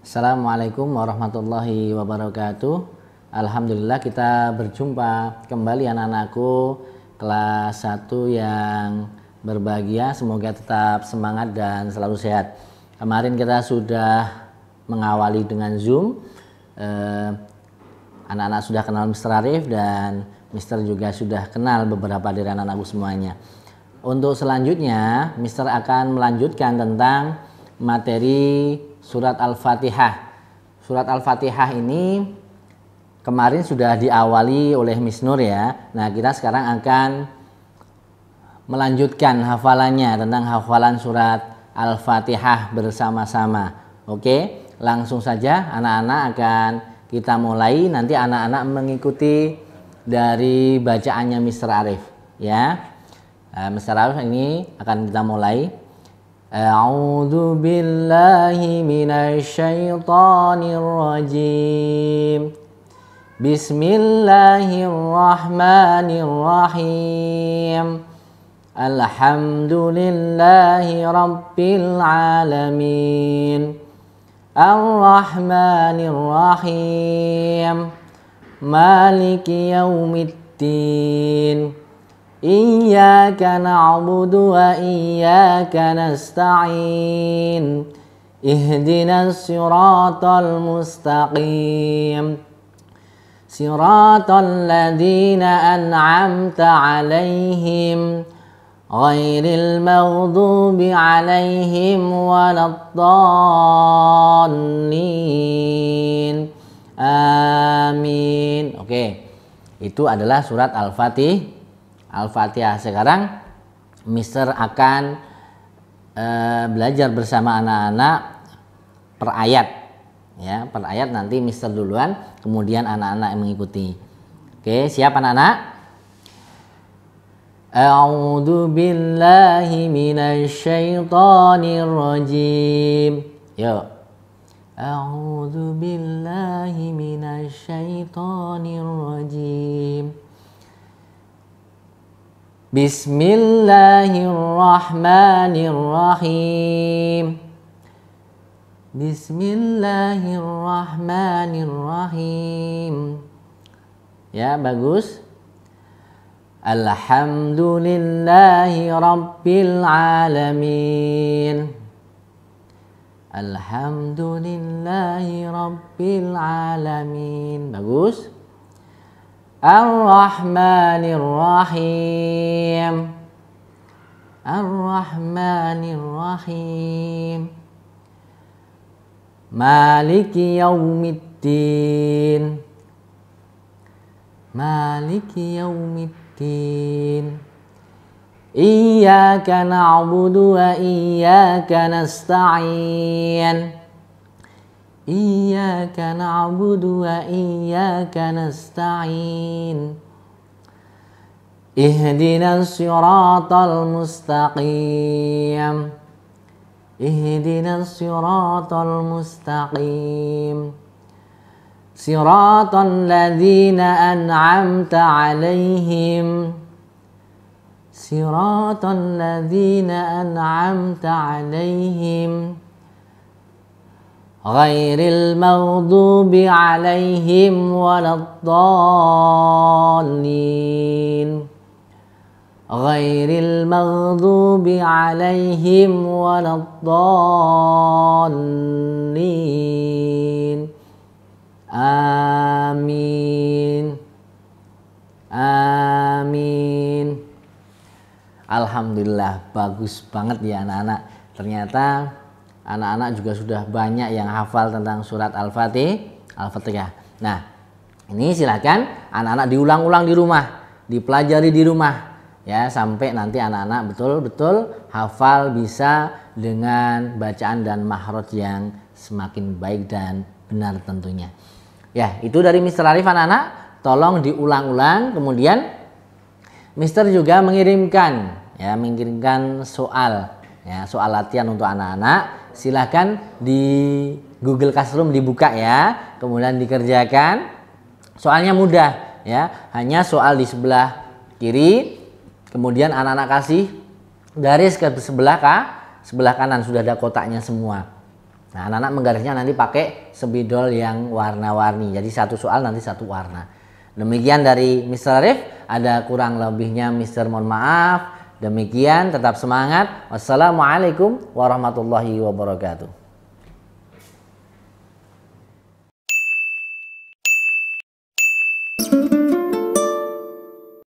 Assalamualaikum warahmatullahi wabarakatuh. Alhamdulillah kita berjumpa kembali anak-anakku kelas 1 yang berbahagia. Semoga tetap semangat dan selalu sehat. Kemarin kita sudah mengawali dengan Zoom. Eh, anak-anak eh, sudah kenal Mr. Arif dan Mister juga sudah kenal beberapa dari anak-anakku semuanya. Untuk selanjutnya, Mister akan melanjutkan tentang materi surat Al-Fatihah. Surat Al-Fatihah ini kemarin sudah diawali oleh Miss Nur ya. Nah, kita sekarang akan melanjutkan hafalannya tentang hafalan surat Al-Fatihah bersama-sama. Oke, langsung saja anak-anak akan kita mulai nanti anak-anak mengikuti dari bacaannya Mister Arif ya. Uh, ah, Mr. Arif ini akan kita mulai. A'udzu billahi minasyaitonir rajim. Bismillahirrahmanirrahim. Alhamdulillahi rabbil alamin. Ar-Rahmanir Rahim. Maliki yaumiddin. إياك نعبد وإياك نستعين اهدنا الصراط المستقيم صراط الذين أنعمت عليهم غير المغضوب عليهم ولا الضالين آمين Oke, okay. itu adalah surat Al-Fatih Al-Fatihah. Sekarang Mister akan uh, belajar bersama anak-anak per ayat. Ya, per ayat nanti Mister duluan, kemudian anak-anak yang mengikuti. Oke, siapa anak-anak? A'udzu billahi minasyaitonir rajim. Yo. A'udzu billahi minasyaitonir rajim. Bismillahirrahmanirrahim. Bismillahirrahmanirrahim. Ya, bagus. Alhamdulillahi rabbil alamin. Alhamdulillahi rabbil alamin. Bagus. الرحمن الرحيم الرحمن الرحيم مالك يوم الدين مالك يوم الدين إياك نعبد وإياك نستعين إياك نعبد وإياك نستعين اهدنا الصراط المستقيم اهدنا الصراط المستقيم صراط الذين أنعمت عليهم صراط الذين أنعمت عليهم غير المغضوب عليهم ولا الضالين غير المغضوب عليهم ولا الضالين آمين آمين Alhamdulillah bagus banget ya anak-anak ternyata anak-anak juga sudah banyak yang hafal tentang surat Al-Fatih, Al-Fatihah. Nah, ini silakan anak-anak diulang-ulang di rumah, dipelajari di rumah ya sampai nanti anak-anak betul-betul hafal bisa dengan bacaan dan mahrot yang semakin baik dan benar tentunya. Ya, itu dari Mr. Arif anak-anak, tolong diulang-ulang kemudian Mister juga mengirimkan ya mengirimkan soal ya soal latihan untuk anak-anak silahkan di Google Classroom dibuka ya kemudian dikerjakan soalnya mudah ya hanya soal di sebelah kiri kemudian anak-anak kasih garis ke sebelah kah sebelah kanan sudah ada kotaknya semua nah anak-anak menggarisnya nanti pakai sebidol yang warna-warni jadi satu soal nanti satu warna demikian dari Mr. Arif ada kurang lebihnya Mr. mohon maaf Demikian tetap semangat. Wassalamualaikum warahmatullahi wabarakatuh.